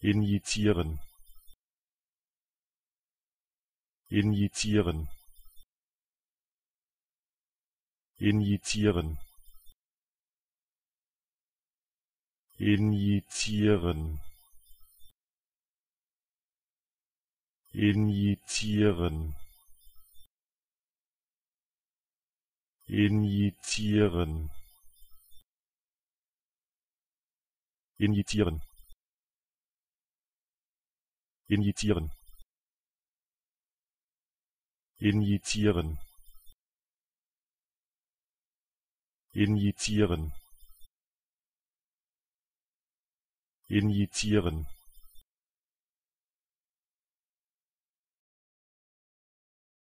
injizieren injizieren injizieren injizieren injizieren injizieren injizieren injizieren injizieren injizieren injizieren